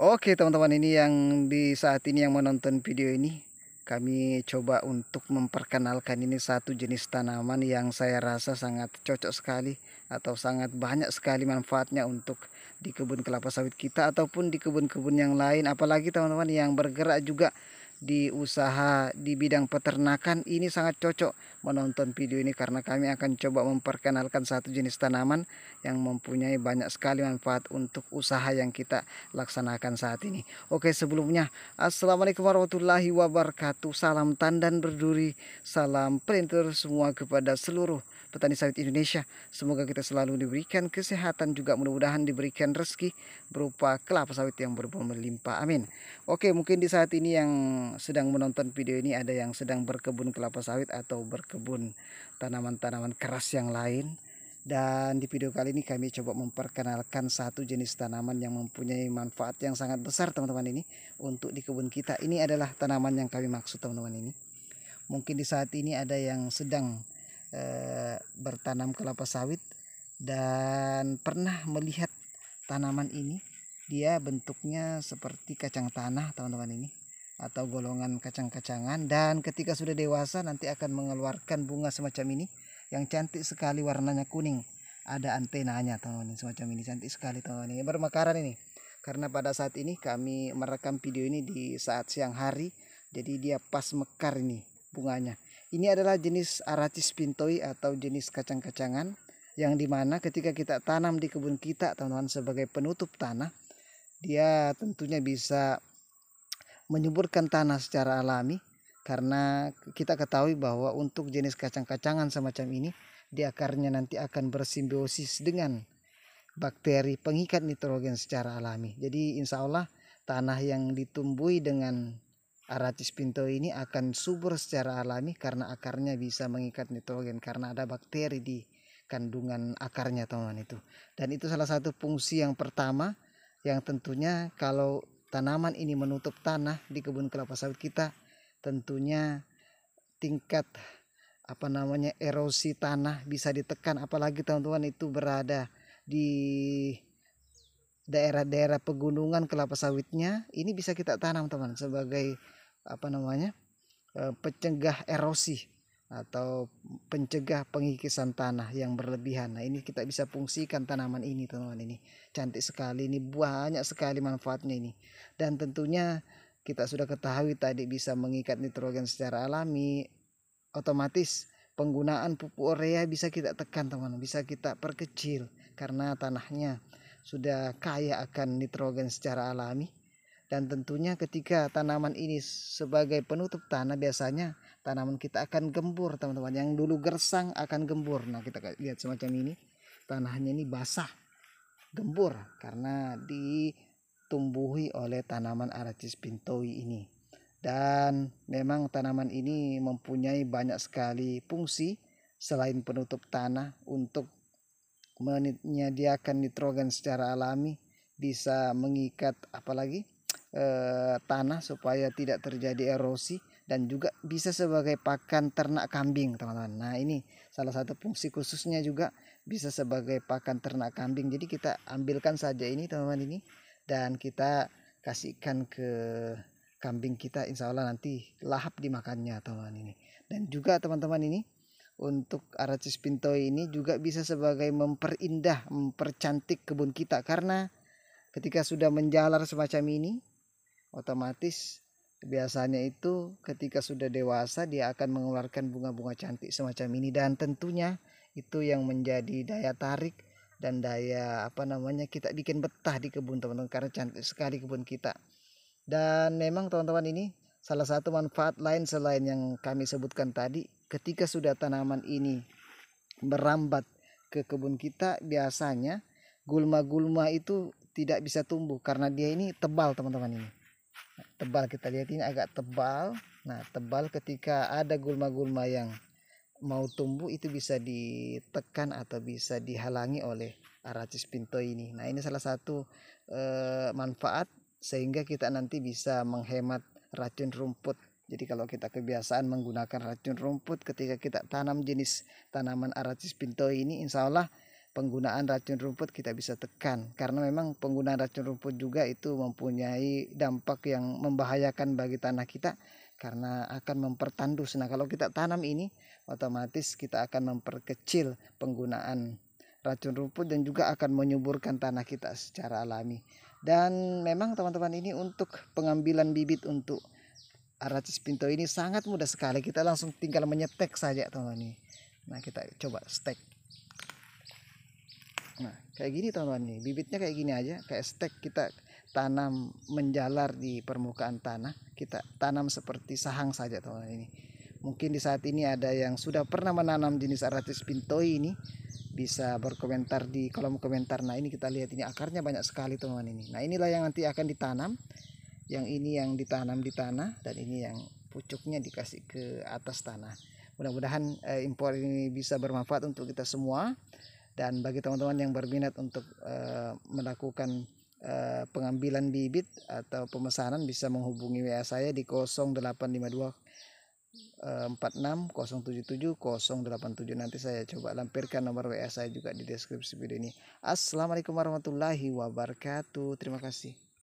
Oke teman-teman ini yang di saat ini yang menonton video ini kami coba untuk memperkenalkan ini satu jenis tanaman yang saya rasa sangat cocok sekali atau sangat banyak sekali manfaatnya untuk di kebun kelapa sawit kita ataupun di kebun-kebun yang lain apalagi teman-teman yang bergerak juga di usaha di bidang peternakan ini sangat cocok menonton video ini karena kami akan coba memperkenalkan satu jenis tanaman yang mempunyai banyak sekali manfaat untuk usaha yang kita laksanakan saat ini. Oke sebelumnya Assalamualaikum warahmatullahi wabarakatuh. Salam tandan berduri, salam printer semua kepada seluruh petani sawit Indonesia. Semoga kita selalu diberikan kesehatan juga mudah-mudahan diberikan rezeki berupa kelapa sawit yang berbuah melimpah. Amin. Oke mungkin di saat ini yang sedang menonton video ini ada yang sedang berkebun kelapa sawit atau berkebun kebun tanaman-tanaman keras yang lain. Dan di video kali ini kami coba memperkenalkan satu jenis tanaman yang mempunyai manfaat yang sangat besar teman-teman ini untuk di kebun kita. Ini adalah tanaman yang kami maksud teman-teman ini. Mungkin di saat ini ada yang sedang e, bertanam kelapa sawit dan pernah melihat tanaman ini. Dia bentuknya seperti kacang tanah teman-teman ini atau golongan kacang-kacangan dan ketika sudah dewasa nanti akan mengeluarkan bunga semacam ini yang cantik sekali warnanya kuning ada antenanya teman-teman semacam ini cantik sekali teman-teman ini bermekaran ini karena pada saat ini kami merekam video ini di saat siang hari jadi dia pas mekar ini bunganya ini adalah jenis aracis pintoi atau jenis kacang-kacangan yang dimana ketika kita tanam di kebun kita teman-teman sebagai penutup tanah dia tentunya bisa menyuburkan tanah secara alami karena kita ketahui bahwa untuk jenis kacang-kacangan semacam ini di akarnya nanti akan bersimbiosis dengan bakteri pengikat nitrogen secara alami. Jadi insya Allah tanah yang ditumbuhi dengan aracis pinto ini akan subur secara alami karena akarnya bisa mengikat nitrogen karena ada bakteri di kandungan akarnya teman-teman itu. Dan itu salah satu fungsi yang pertama yang tentunya kalau tanaman ini menutup tanah di kebun kelapa sawit kita tentunya tingkat apa namanya erosi tanah bisa ditekan apalagi teman-teman itu berada di daerah-daerah pegunungan kelapa sawitnya ini bisa kita tanam teman sebagai apa namanya eh, pencegah erosi atau pencegah pengikisan tanah yang berlebihan. Nah, ini kita bisa fungsikan tanaman ini, teman-teman ini. Cantik sekali ini, banyak sekali manfaatnya ini. Dan tentunya kita sudah ketahui tadi bisa mengikat nitrogen secara alami otomatis penggunaan pupuk urea bisa kita tekan, teman-teman. Bisa kita perkecil karena tanahnya sudah kaya akan nitrogen secara alami. Dan tentunya ketika tanaman ini sebagai penutup tanah biasanya tanaman kita akan gembur teman-teman yang dulu gersang akan gembur nah kita lihat semacam ini tanahnya ini basah gembur karena ditumbuhi oleh tanaman aracis pintoi ini dan memang tanaman ini mempunyai banyak sekali fungsi selain penutup tanah untuk menyediakan nitrogen secara alami bisa mengikat apalagi eh, tanah supaya tidak terjadi erosi dan juga bisa sebagai pakan ternak kambing teman-teman nah ini salah satu fungsi khususnya juga bisa sebagai pakan ternak kambing jadi kita ambilkan saja ini teman-teman ini dan kita kasihkan ke kambing kita insya Allah nanti lahap dimakannya teman-teman ini dan juga teman-teman ini untuk Aracis Pinto ini juga bisa sebagai memperindah mempercantik kebun kita karena ketika sudah menjalar semacam ini otomatis Biasanya itu ketika sudah dewasa dia akan mengeluarkan bunga-bunga cantik semacam ini dan tentunya itu yang menjadi daya tarik dan daya apa namanya kita bikin betah di kebun teman-teman karena cantik sekali kebun kita. Dan memang teman-teman ini salah satu manfaat lain selain yang kami sebutkan tadi ketika sudah tanaman ini merambat ke kebun kita biasanya gulma-gulma itu tidak bisa tumbuh karena dia ini tebal teman-teman ini tebal kita lihat ini agak tebal nah tebal ketika ada gulma-gulma yang mau tumbuh itu bisa ditekan atau bisa dihalangi oleh aracis pinto ini nah ini salah satu eh, manfaat sehingga kita nanti bisa menghemat racun rumput jadi kalau kita kebiasaan menggunakan racun rumput ketika kita tanam jenis tanaman aracis pinto ini insya Allah penggunaan racun rumput kita bisa tekan karena memang penggunaan racun rumput juga itu mempunyai dampak yang membahayakan bagi tanah kita karena akan mempertandus. Nah, kalau kita tanam ini otomatis kita akan memperkecil penggunaan racun rumput dan juga akan menyuburkan tanah kita secara alami. Dan memang teman-teman ini untuk pengambilan bibit untuk Aracis Pinto ini sangat mudah sekali. Kita langsung tinggal menyetek saja teman-teman. ini. Nah, kita coba stek. Nah, kayak gini teman-teman nih. Bibitnya kayak gini aja, kayak stek kita tanam menjalar di permukaan tanah. Kita tanam seperti sahang saja teman-teman ini. Mungkin di saat ini ada yang sudah pernah menanam jenis Aratus pintoi ini bisa berkomentar di kolom komentar. Nah, ini kita lihat ini akarnya banyak sekali teman-teman ini. Nah, inilah yang nanti akan ditanam. Yang ini yang ditanam di tanah dan ini yang pucuknya dikasih ke atas tanah. Mudah-mudahan eh, impor ini bisa bermanfaat untuk kita semua dan bagi teman-teman yang berminat untuk uh, melakukan uh, pengambilan bibit atau pemesanan bisa menghubungi WA saya di 0852 46 eh, nanti saya coba lampirkan nomor WA saya juga di deskripsi video ini. Assalamualaikum warahmatullahi wabarakatuh. Terima kasih.